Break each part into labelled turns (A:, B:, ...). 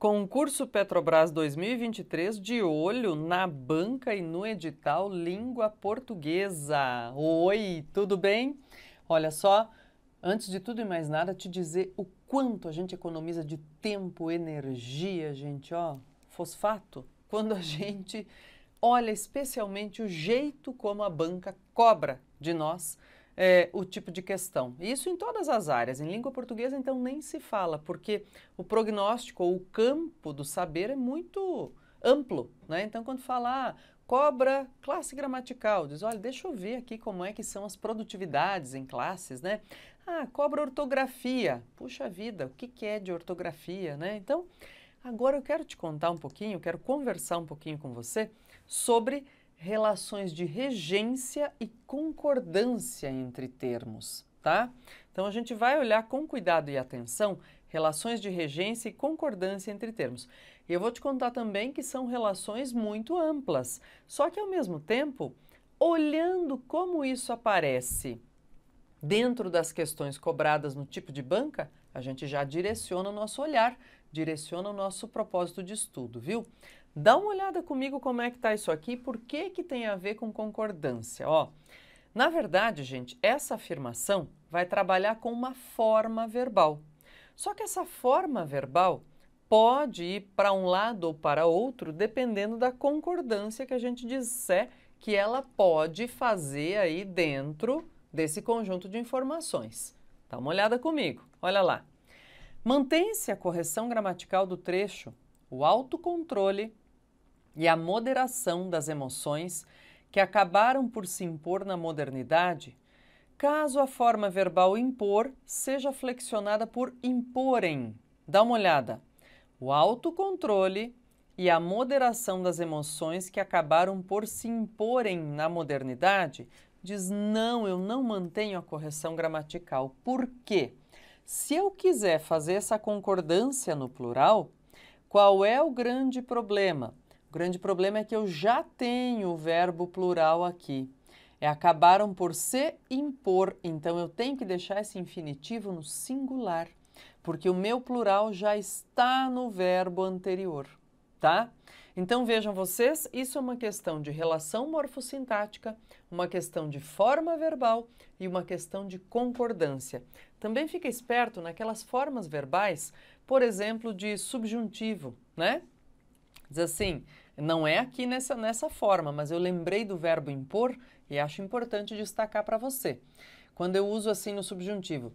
A: Concurso Petrobras 2023 de olho na banca e no edital Língua Portuguesa. Oi, tudo bem? Olha só, antes de tudo e mais nada, te dizer o quanto a gente economiza de tempo, energia, gente, ó, fosfato, quando a gente olha especialmente o jeito como a banca cobra de nós é, o tipo de questão. Isso em todas as áreas. Em língua portuguesa, então, nem se fala, porque o prognóstico ou o campo do saber é muito amplo. Né? Então, quando falar ah, cobra classe gramatical, diz, olha, deixa eu ver aqui como é que são as produtividades em classes, né? Ah, cobra ortografia. Puxa vida, o que, que é de ortografia, né? Então, agora eu quero te contar um pouquinho, quero conversar um pouquinho com você sobre relações de regência e concordância entre termos, tá? Então a gente vai olhar com cuidado e atenção relações de regência e concordância entre termos. E eu vou te contar também que são relações muito amplas, só que ao mesmo tempo, olhando como isso aparece dentro das questões cobradas no tipo de banca, a gente já direciona o nosso olhar, direciona o nosso propósito de estudo, viu? Dá uma olhada comigo como é que está isso aqui, por que, que tem a ver com concordância. Ó, na verdade, gente, essa afirmação vai trabalhar com uma forma verbal. Só que essa forma verbal pode ir para um lado ou para outro, dependendo da concordância que a gente disser que ela pode fazer aí dentro desse conjunto de informações. Dá uma olhada comigo, olha lá. Mantém-se a correção gramatical do trecho, o autocontrole e a moderação das emoções que acabaram por se impor na modernidade, caso a forma verbal impor seja flexionada por imporem. Dá uma olhada. O autocontrole e a moderação das emoções que acabaram por se imporem na modernidade diz: não, eu não mantenho a correção gramatical. Por quê? Se eu quiser fazer essa concordância no plural, qual é o grande problema? O grande problema é que eu já tenho o verbo plural aqui. É acabaram por se impor, então eu tenho que deixar esse infinitivo no singular, porque o meu plural já está no verbo anterior, tá? Então vejam vocês, isso é uma questão de relação morfossintática, uma questão de forma verbal e uma questão de concordância. Também fica esperto naquelas formas verbais, por exemplo, de subjuntivo, né? Diz assim, não é aqui nessa, nessa forma, mas eu lembrei do verbo impor e acho importante destacar para você. Quando eu uso assim no subjuntivo,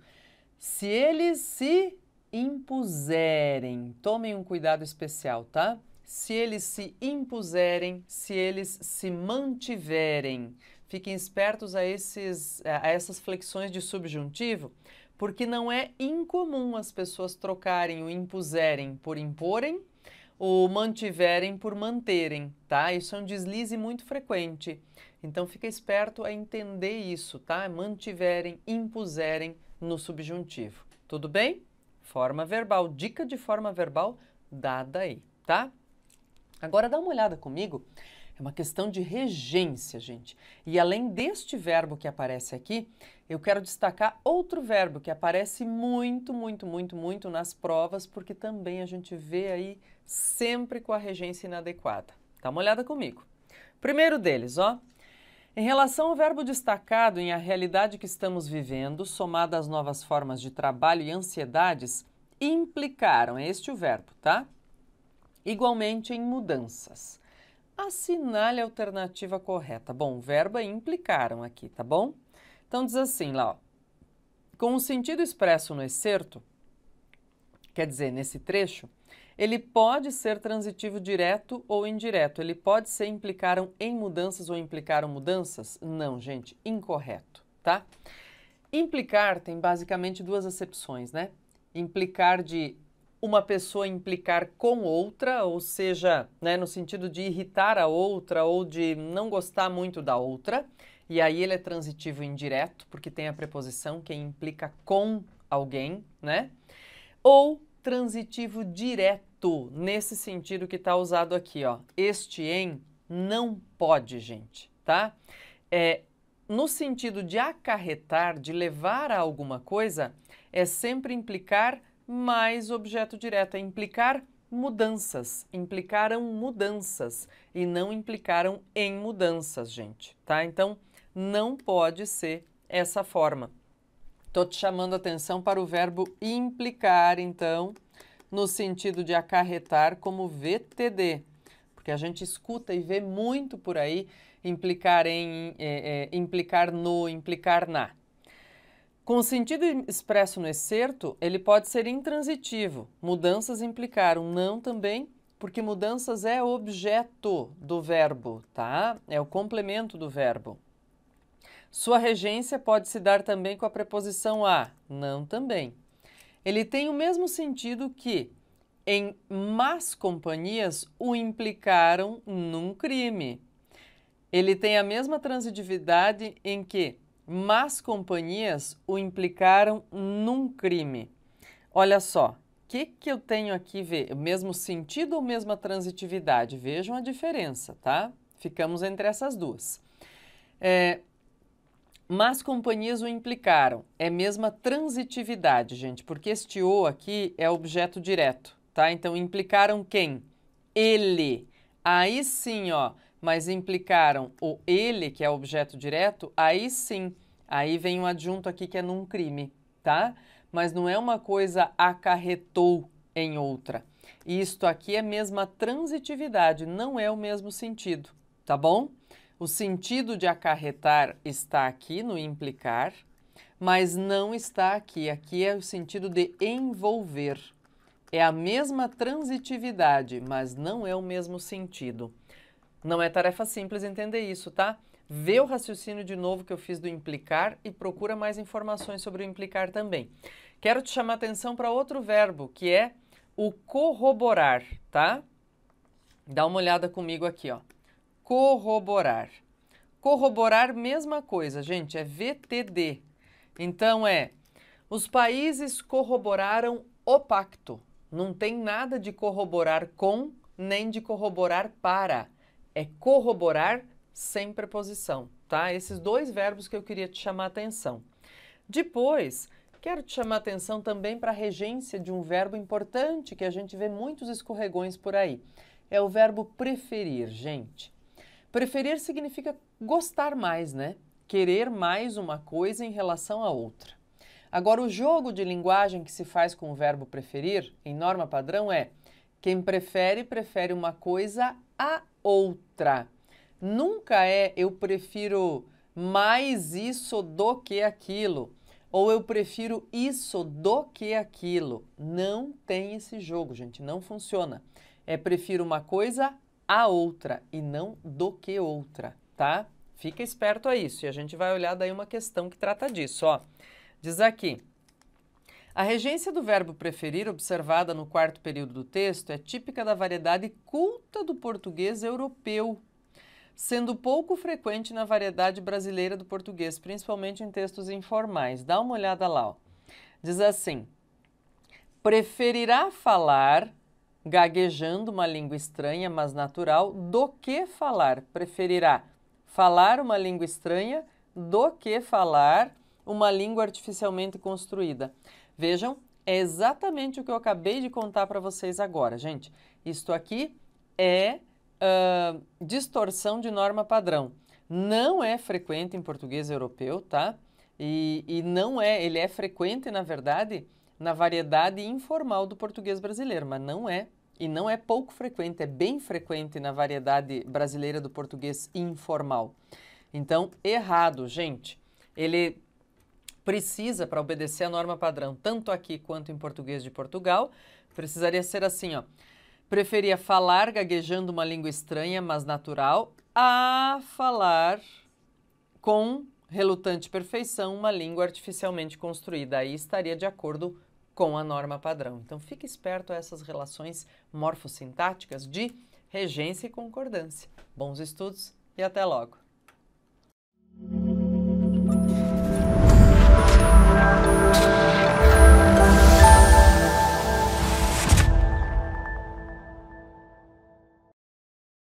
A: se eles se impuserem, tomem um cuidado especial, tá? Se eles se impuserem, se eles se mantiverem, fiquem espertos a, esses, a essas flexões de subjuntivo, porque não é incomum as pessoas trocarem o impuserem por imporem o mantiverem por manterem, tá? Isso é um deslize muito frequente. Então fica esperto a entender isso, tá? Mantiverem, impuserem no subjuntivo. Tudo bem? Forma verbal, dica de forma verbal dada aí, tá? Agora dá uma olhada comigo. É uma questão de regência, gente. E além deste verbo que aparece aqui, eu quero destacar outro verbo que aparece muito, muito, muito, muito nas provas, porque também a gente vê aí sempre com a regência inadequada. Dá uma olhada comigo. Primeiro deles, ó. Em relação ao verbo destacado em a realidade que estamos vivendo, somada às novas formas de trabalho e ansiedades, implicaram, é este o verbo, tá? Igualmente em mudanças. Assinale a alternativa correta. Bom, verba é implicaram aqui, tá bom? Então diz assim lá, ó. Com o sentido expresso no excerto, quer dizer, nesse trecho, ele pode ser transitivo direto ou indireto. Ele pode ser implicaram em mudanças ou implicaram mudanças? Não, gente, incorreto, tá? Implicar tem basicamente duas acepções, né? Implicar de uma pessoa implicar com outra, ou seja, né, no sentido de irritar a outra ou de não gostar muito da outra. E aí ele é transitivo indireto, porque tem a preposição que implica com alguém, né? Ou transitivo direto, nesse sentido que está usado aqui, ó. Este em não pode, gente, tá? É, no sentido de acarretar, de levar a alguma coisa, é sempre implicar mais objeto direto, é implicar mudanças, implicaram mudanças e não implicaram em mudanças, gente, tá? Então, não pode ser essa forma. Estou te chamando atenção para o verbo implicar, então, no sentido de acarretar como VTD, porque a gente escuta e vê muito por aí implicar em, é, é, implicar no, implicar na. Com o sentido expresso no excerto, ele pode ser intransitivo. Mudanças implicaram não também, porque mudanças é objeto do verbo, tá? É o complemento do verbo. Sua regência pode se dar também com a preposição a, não também. Ele tem o mesmo sentido que em más companhias o implicaram num crime. Ele tem a mesma transitividade em que más companhias o implicaram num crime. Olha só, o que, que eu tenho aqui ver? Mesmo sentido ou mesma transitividade? Vejam a diferença, tá? Ficamos entre essas duas. É, mas companhias o implicaram. É mesma transitividade, gente, porque este o aqui é objeto direto, tá? Então implicaram quem? Ele. Aí sim, ó, mas implicaram o ele, que é objeto direto, aí sim. Aí vem um adjunto aqui que é num crime, tá? Mas não é uma coisa acarretou em outra. Isto aqui é mesma transitividade, não é o mesmo sentido, tá bom? O sentido de acarretar está aqui no implicar, mas não está aqui. Aqui é o sentido de envolver. É a mesma transitividade, mas não é o mesmo sentido. Não é tarefa simples entender isso, tá? Vê o raciocínio de novo que eu fiz do implicar e procura mais informações sobre o implicar também. Quero te chamar atenção para outro verbo, que é o corroborar, tá? Dá uma olhada comigo aqui, ó corroborar. Corroborar, mesma coisa, gente, é VTD. Então é: os países corroboraram o pacto. Não tem nada de corroborar com, nem de corroborar para. É corroborar sem preposição, tá? Esses dois verbos que eu queria te chamar a atenção. Depois, quero te chamar a atenção também para a regência de um verbo importante que a gente vê muitos escorregões por aí. É o verbo preferir, gente. Preferir significa gostar mais, né? Querer mais uma coisa em relação à outra. Agora, o jogo de linguagem que se faz com o verbo preferir, em norma padrão, é quem prefere, prefere uma coisa a outra. Nunca é eu prefiro mais isso do que aquilo, ou eu prefiro isso do que aquilo. Não tem esse jogo, gente, não funciona. É prefiro uma coisa a outra e não do que outra, tá? Fica esperto a isso e a gente vai olhar daí uma questão que trata disso, ó. Diz aqui: a regência do verbo preferir, observada no quarto período do texto, é típica da variedade culta do português europeu, sendo pouco frequente na variedade brasileira do português, principalmente em textos informais. Dá uma olhada lá. Ó. Diz assim: preferirá falar gaguejando uma língua estranha, mas natural, do que falar. Preferirá falar uma língua estranha do que falar uma língua artificialmente construída. Vejam, é exatamente o que eu acabei de contar para vocês agora, gente. Isto aqui é uh, distorção de norma padrão. Não é frequente em português europeu, tá? E, e não é, ele é frequente, na verdade, na variedade informal do português brasileiro, mas não é e não é pouco frequente, é bem frequente na variedade brasileira do português informal. Então, errado, gente. Ele precisa, para obedecer a norma padrão, tanto aqui quanto em português de Portugal, precisaria ser assim, ó. Preferia falar gaguejando uma língua estranha, mas natural, a falar com relutante perfeição uma língua artificialmente construída. Aí estaria de acordo com a norma padrão. Então fique esperto a essas relações morfossintáticas de regência e concordância. Bons estudos e até logo!